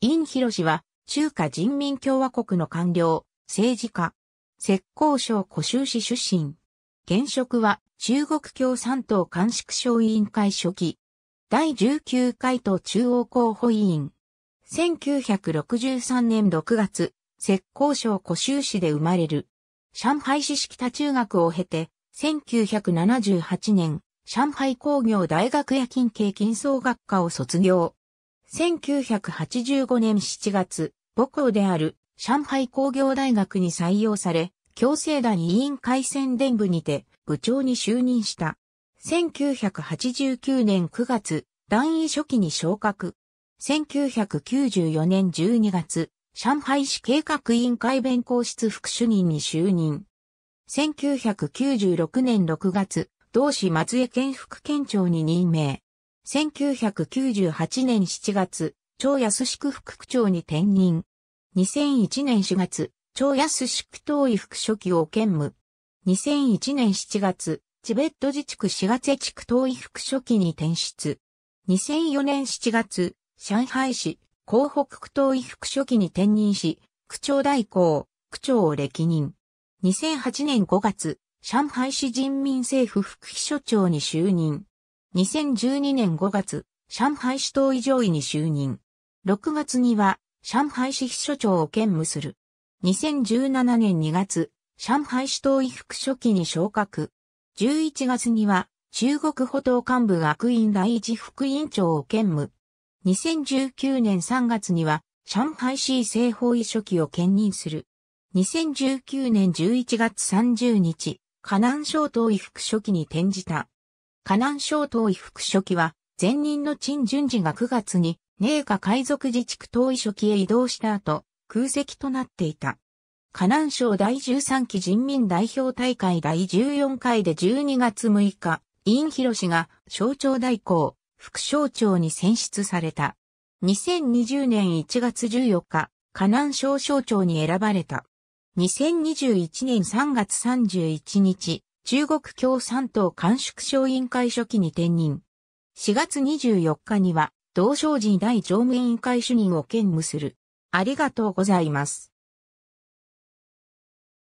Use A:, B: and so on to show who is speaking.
A: 殷博氏は、中華人民共和国の官僚、政治家、浙江省古州市出身。現職は、中国共産党監視省委員会初期、第19回党中央候補委員。1963年6月、浙江省古州市で生まれる。上海市式多中学を経て、1978年、上海工業大学夜勤経金総学科を卒業。1985年7月、母校である上海工業大学に採用され、共生団委員会宣伝部にて部長に就任した。1989年9月、団員初期に昇格。1994年12月、上海市計画委員会弁公室副主任に就任。1996年6月、同市松江県副県庁に任命。1998年7月、超安宿副区長に転任。2001年4月、超安宿党委副書記を兼務。2001年7月、チベット自治区4月地区党委副書記に転出。2004年7月、上海市広北区党委副書記に転任し、区長代行、区長を歴任。2008年5月、上海市人民政府副秘書長に就任。2012年5月、上海市党委上位に就任。6月には、上海市秘書長を兼務する。2017年2月、上海市党委副書記に昇格。11月には、中国歩党幹部学院第一副委員長を兼務。2019年3月には、上海市政法委書記を兼任する。2019年11月30日、河南省党委副書記に転じた。河南省統一副書記は、前任の陳順次が9月に、寧夏海賊自治区統一書記へ移動した後、空席となっていた。河南省第13期人民代表大会第14回で12月6日、員広氏が省庁代行、副省庁に選出された。2020年1月14日、河南省省庁に選ばれた。2021年3月31日、中国共産党官縮小委員会初期に転任。4月24日には、同省寺大常務委員会主任を兼務する。ありがとうございます。